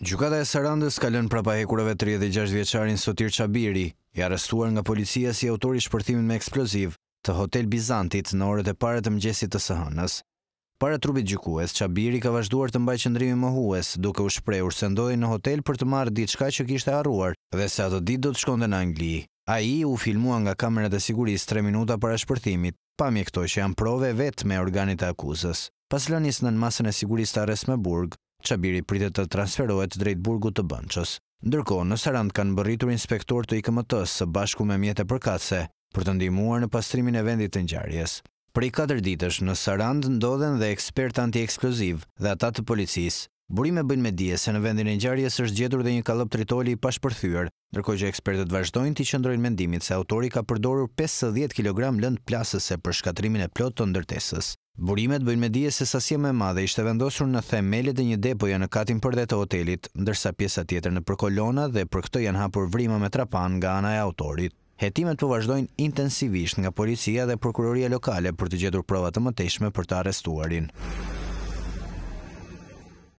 Gjukata e Sarandës kalën prapa hekurave 36 vjeqarin Sotir Qabiri, i arestuar nga policia si autori i shpërtimin me eksploziv të Hotel Bizantit në orët e pare të mgjesit të sëhënës. Para trupit gjukues, Qabiri ka vazhduar të mbaj qëndrimi më hues, duke u shprejur se ndoj në hotel për të marrë ditë shka që kishtë arruar dhe se ato ditë do të shkonde në Angli. A i u filmua nga kamerët e siguris 3 minuta para shpërtimit, pa mjektoj që janë prove vetë me organit e akuzës. Pas lënjës në masën e siguris të me Burg, Çabiri pritet të transferohet burgu të Bënçës. Ndërkohë, në Sarand kanë mbërritur inspektorë të IKMT-s së bashku me mjete përkatëse për të ndihmuar në pastrimin e vendit të ngjarjes. Për i ditësh, në Sarand ndodhen dhe ekspert anti-ekskluziv dhe ata të policisë. Burime bëjnë me dje se në vendin e ngjarjes është gjetur dhe një kallëp tritoli i pashpërthyer, ndërkohë që ekspertët vazhdojnë të qëndrojnë mendimin se autori ka përdorur 50 kg lënd plasëse për shkatrimin e plot të ndërtesës. Burimet bëjnë me dije se sasia më e madhe ishte vendosur në themelit dhe një depoje në katin për dhe të hotelit, ndërsa pjesa tjetër në përkolona dhe për këto janë hapur vrima me trapan nga ana e autorit. Hetimet po vazhdojnë intensivisht nga policia dhe prokuroria lokale për të gjetur prova të mëtejshme për të arrestuarin.